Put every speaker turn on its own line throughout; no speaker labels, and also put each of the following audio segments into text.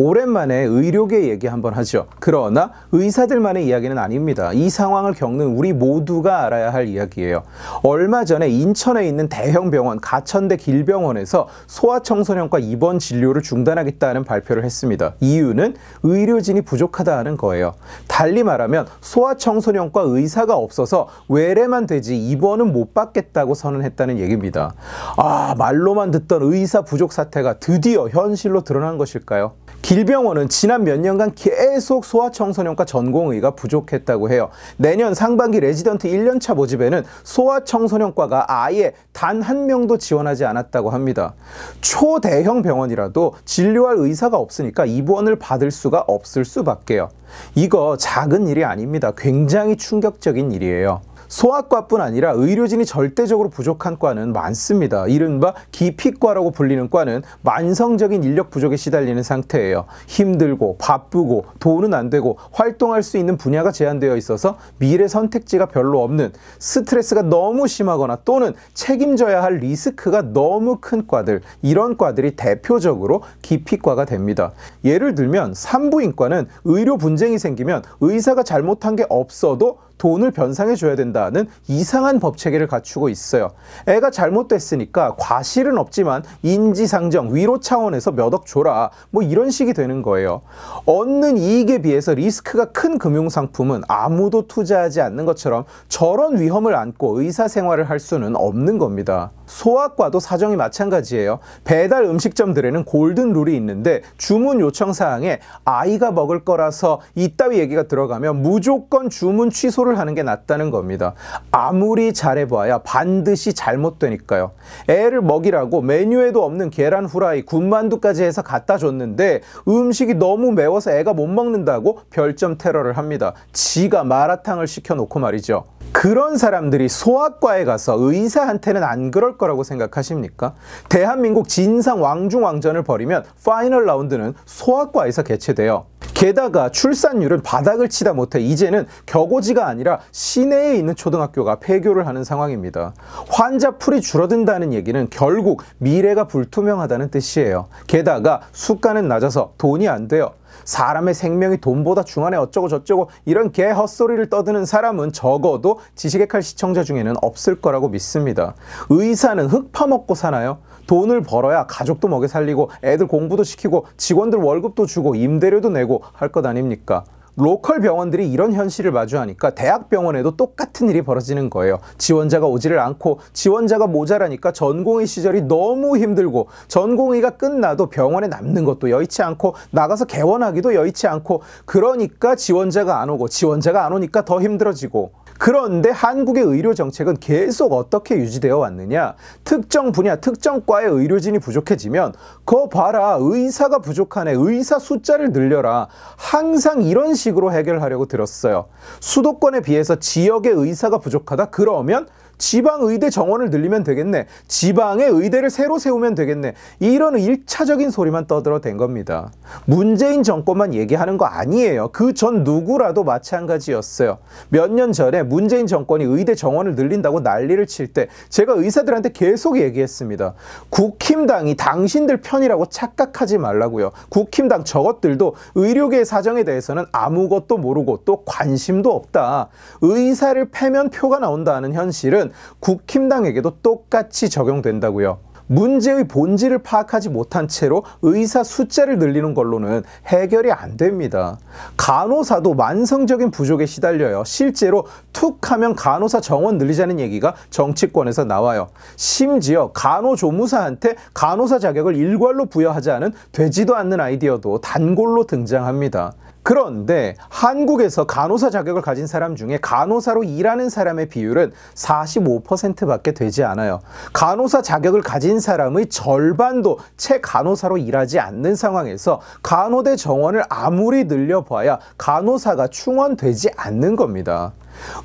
오랜만에 의료계 얘기 한번 하죠. 그러나 의사들만의 이야기는 아닙니다. 이 상황을 겪는 우리 모두가 알아야 할 이야기예요. 얼마 전에 인천에 있는 대형 병원 가천대 길병원에서 소아청소년과 입원 진료를 중단하겠다는 발표를 했습니다. 이유는 의료진이 부족하다는 거예요. 달리 말하면 소아청소년과 의사가 없어서 외래만 되지 입원은 못 받겠다고 선언했다는 얘기입니다. 아, 말로만 듣던 의사 부족 사태가 드디어 현실로 드러난 것일까요? 길병원은 지난 몇 년간 계속 소아청소년과 전공의가 부족했다고 해요. 내년 상반기 레지던트 1년차 모집에는 소아청소년과가 아예 단 한 명도 지원하지 않았다고 합니다. 초대형 병원이라도 진료할 의사가 없으니까 입원을 받을 수가 없을 수밖에요. 이거 작은 일이 아닙니다. 굉장히 충격적인 일이에요. 소아과뿐 아니라 의료진이 절대적으로 부족한 과는 많습니다. 이른바 기피과라고 불리는 과는 만성적인 인력 부족에 시달리는 상태예요. 힘들고 바쁘고 돈은 안 되고 활동할 수 있는 분야가 제한되어 있어서 미래 선택지가 별로 없는 스트레스가 너무 심하거나 또는 책임져야 할 리스크가 너무 큰 과들 이런 과들이 대표적으로 기피과가 됩니다. 예를 들면 산부인과는 의료 분쟁이 생기면 의사가 잘못한 게 없어도 돈을 변상해 줘야 된다는 이상한 법 체계를 갖추고 있어요. 애가 잘못됐으니까 과실은 없지만 인지상정 위로 차원에서 몇 억 줘라 뭐 이런 식이 되는 거예요. 얻는 이익에 비해서 리스크가 큰 금융상품은 아무도 투자하지 않는 것처럼 저런 위험을 안고 의사생활을 할 수는 없는 겁니다. 소아과도 사정이 마찬가지예요. 배달 음식점들에는 골든 룰이 있는데 주문 요청 사항에 아이가 먹을 거라서 이따위 얘기가 들어가면 무조건 주문 취소를 하는 게 낫다는 겁니다. 아무리 잘해봐야 반드시 잘못되니까요. 애를 먹이라고 메뉴에도 없는 계란 후라이, 군만두까지 해서 갖다 줬는데 음식이 너무 매워서 애가 못 먹는다고 별점 테러를 합니다. 지가 마라탕을 시켜놓고 말이죠. 그런 사람들이 소아과에 가서 의사한테는 안 그럴 거라고 생각하십니까? 대한민국 진상 왕중 왕전을 벌이면 파이널 라운드는 소아과에서 개최돼요. 게다가 출산율은 바닥을 치다 못해 이제는 격오지가 아니라 시내에 있는 초등학교가 폐교를 하는 상황입니다. 환자 풀이 줄어든다는 얘기는 결국 미래가 불투명하다는 뜻이에요. 게다가 수가는 낮아서 돈이 안 돼요. 사람의 생명이 돈보다 중요하네 어쩌고 저쩌고 이런 개 헛소리를 떠드는 사람은 적어도 지식의 칼 시청자 중에는 없을 거라고 믿습니다. 의사는 흙 파먹고 사나요? 돈을 벌어야 가족도 먹여 살리고 애들 공부도 시키고 직원들 월급도 주고 임대료도 내고 할 것 아닙니까? 로컬 병원들이 이런 현실을 마주하니까 대학병원에도 똑같은 일이 벌어지는 거예요. 지원자가 오지를 않고 지원자가 모자라니까 전공의 시절이 너무 힘들고 전공의가 끝나도 병원에 남는 것도 여의치 않고 나가서 개원하기도 여의치 않고 그러니까 지원자가 안 오고 지원자가 안 오니까 더 힘들어지고 그런데 한국의 의료 정책은 계속 어떻게 유지되어 왔느냐? 특정 분야, 특정 과의 의료진이 부족해지면 거 봐라 의사가 부족하네 의사 숫자를 늘려라 항상 이런 식 식으로 해결하려고 들었어요. 수도권에 비해서 지역의 의사가 부족하다? 그러면 지방의대 정원을 늘리면 되겠네. 지방의 의대를 새로 세우면 되겠네. 이런 1차적인 소리만 떠들어댄 겁니다. 문재인 정권만 얘기하는 거 아니에요. 그 전 누구라도 마찬가지였어요. 몇 년 전에 문재인 정권이 의대 정원을 늘린다고 난리를 칠 때 제가 의사들한테 계속 얘기했습니다. 국힘당이 당신들 편이라고 착각하지 말라고요. 국힘당 저것들도 의료계 사정에 대해서는 아무것도 모르고 또 관심도 없다. 의사를 패면 표가 나온다는 현실은 국힘당에게도 똑같이 적용된다고요. 문제의 본질을 파악하지 못한 채로 의사 숫자를 늘리는 걸로는 해결이 안 됩니다. 간호사도 만성적인 부족에 시달려요. 실제로 툭 하면 간호사 정원 늘리자는 얘기가 정치권에서 나와요. 심지어 간호조무사한테 간호사 자격을 일괄로 부여하지 않은 되지도 않는 아이디어도 단골로 등장합니다. 그런데 한국에서 간호사 자격을 가진 사람 중에 간호사로 일하는 사람의 비율은 45%밖에 되지 않아요. 간호사 자격을 가진 사람의 절반도 채 간호사로 일하지 않는 상황에서 간호대 정원을 아무리 늘려봐야 간호사가 충원되지 않는 겁니다.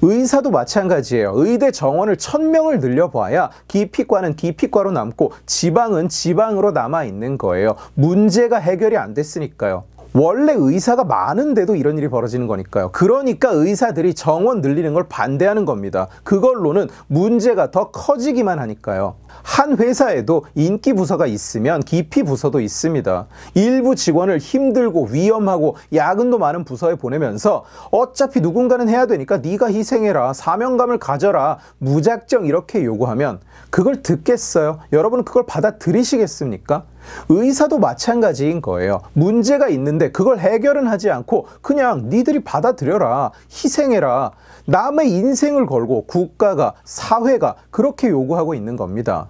의사도 마찬가지예요. 의대 정원을 1000명을 늘려봐야 기피과는 기피과로 남고 지방은 지방으로 남아있는 거예요. 문제가 해결이 안 됐으니까요. 원래 의사가 많은데도 이런 일이 벌어지는 거니까요. 그러니까 의사들이 정원 늘리는 걸 반대하는 겁니다. 그걸로는 문제가 더 커지기만 하니까요. 한 회사에도 인기 부서가 있으면 기피 부서도 있습니다. 일부 직원을 힘들고 위험하고 야근도 많은 부서에 보내면서 어차피 누군가는 해야 되니까 네가 희생해라. 사명감을 가져라. 무작정 이렇게 요구하면 그걸 듣겠어요? 여러분은 그걸 받아들이시겠습니까? 의사도 마찬가지인 거예요. 문제가 있는데 그걸 해결은 하지 않고 그냥 니들이 받아들여라. 희생해라. 남의 인생을 걸고 국가가, 사회가 그렇게 요구하고 있는 겁니다.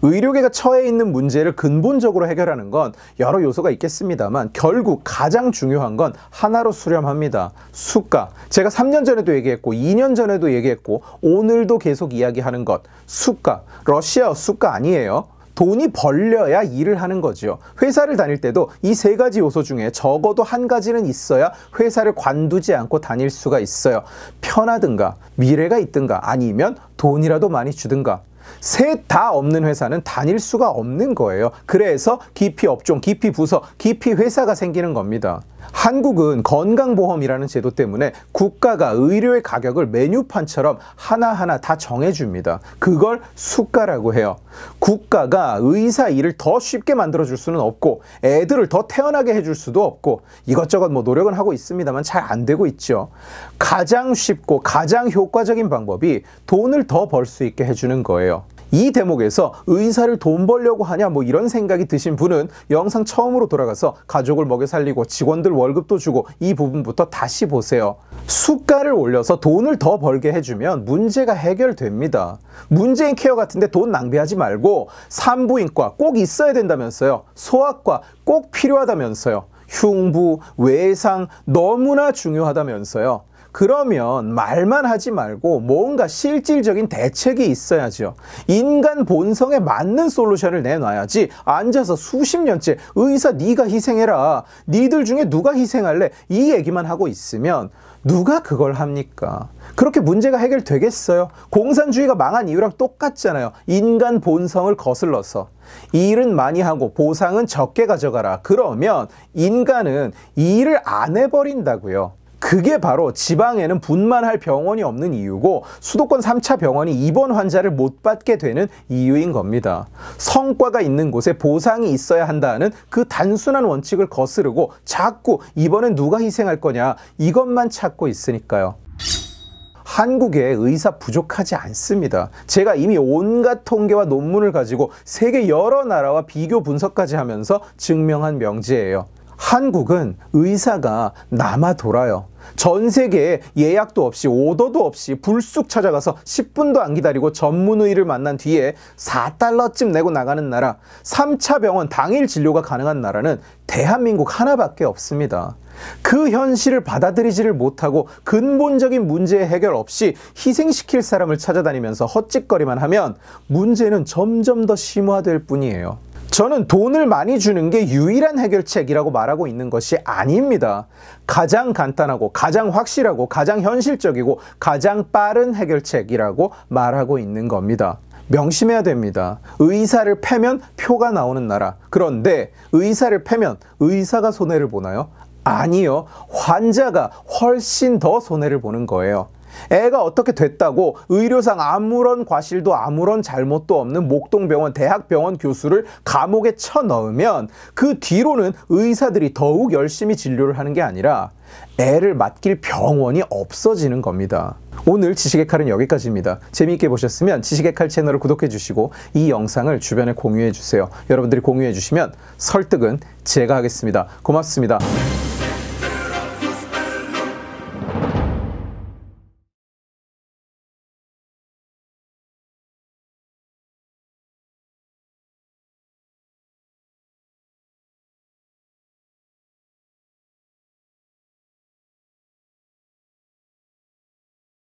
의료계가 처해 있는 문제를 근본적으로 해결하는 건 여러 요소가 있겠습니다만 결국 가장 중요한 건 하나로 수렴합니다. 수가. 제가 3년 전에도 얘기했고 2년 전에도 얘기했고 오늘도 계속 이야기하는 것. 수가. 러시아 수가 아니에요. 돈이 벌려야 일을 하는 거죠 회사를 다닐 때도 이 세 가지 요소 중에 적어도 한 가지는 있어야 회사를 관두지 않고 다닐 수가 있어요. 편하든가, 미래가 있든가, 아니면 돈이라도 많이 주든가. 셋 다 없는 회사는 다닐 수가 없는 거예요. 그래서 깊이 업종, 깊이 부서, 깊이 회사가 생기는 겁니다. 한국은 건강보험이라는 제도 때문에 국가가 의료의 가격을 메뉴판처럼 하나하나 다 정해줍니다. 그걸 수가라고 해요. 국가가 의사 일을 더 쉽게 만들어줄 수는 없고 애들을 더 태어나게 해줄 수도 없고 이것저것 뭐 노력은 하고 있습니다만 잘 안 되고 있죠. 가장 쉽고 가장 효과적인 방법이 돈을 더 벌 수 있게 해주는 거예요. 이 대목에서 의사를 돈 벌려고 하냐 뭐 이런 생각이 드신 분은 영상 처음으로 돌아가서 가족을 먹여 살리고 직원들 월급도 주고 이 부분부터 다시 보세요. 수가를 올려서 돈을 더 벌게 해주면 문제가 해결됩니다. 문재인 케어 같은데 돈 낭비하지 말고 산부인과 꼭 있어야 된다면서요. 소아과 꼭 필요하다면서요. 흉부, 외상 너무나 중요하다면서요. 그러면 말만 하지 말고 뭔가 실질적인 대책이 있어야죠. 인간 본성에 맞는 솔루션을 내놔야지 앉아서 수십 년째 의사 네가 희생해라. 니들 중에 누가 희생할래? 이 얘기만 하고 있으면 누가 그걸 합니까? 그렇게 문제가 해결되겠어요? 공산주의가 망한 이유랑 똑같잖아요. 인간 본성을 거슬러서. 일은 많이 하고 보상은 적게 가져가라. 그러면 인간은 일을 안 해버린다고요. 그게 바로 지방에는 분만할 병원이 없는 이유고 수도권 3차 병원이 입원 환자를 못 받게 되는 이유인 겁니다. 성과가 있는 곳에 보상이 있어야 한다는 그 단순한 원칙을 거스르고 자꾸 이번엔 누가 희생할 거냐 이것만 찾고 있으니까요. 한국에 의사 부족하지 않습니다. 제가 이미 온갖 통계와 논문을 가지고 세계 여러 나라와 비교 분석까지 하면서 증명한 명제예요. 한국은 의사가 남아 돌아요. 전 세계에 예약도 없이 오더도 없이 불쑥 찾아가서 10분도 안 기다리고 전문의를 만난 뒤에 4달러쯤 내고 나가는 나라, 3차 병원 당일 진료가 가능한 나라는 대한민국 하나밖에 없습니다. 그 현실을 받아들이지를 못하고 근본적인 문제 해결 없이 희생시킬 사람을 찾아다니면서 헛짓거리만 하면 문제는 점점 더 심화될 뿐이에요. 저는 돈을 많이 주는 게 유일한 해결책이라고 말하고 있는 것이 아닙니다. 가장 간단하고 가장 확실하고 가장 현실적이고 가장 빠른 해결책이라고 말하고 있는 겁니다. 명심해야 됩니다. 의사를 패면 표가 나오는 나라. 그런데 의사를 패면 의사가 손해를 보나요? 아니요. 환자가 훨씬 더 손해를 보는 거예요. 애가 어떻게 됐다고 의료상 아무런 과실도 아무런 잘못도 없는 목동병원 대학병원 교수를 감옥에 쳐넣으면 그 뒤로는 의사들이 더욱 열심히 진료를 하는 게 아니라 애를 맡길 병원이 없어지는 겁니다. 오늘 지식의 칼은 여기까지입니다. 재미있게 보셨으면 지식의 칼 채널을 구독해 주시고 이 영상을 주변에 공유해 주세요. 여러분들이 공유해 주시면 설득은 제가 하겠습니다. 고맙습니다.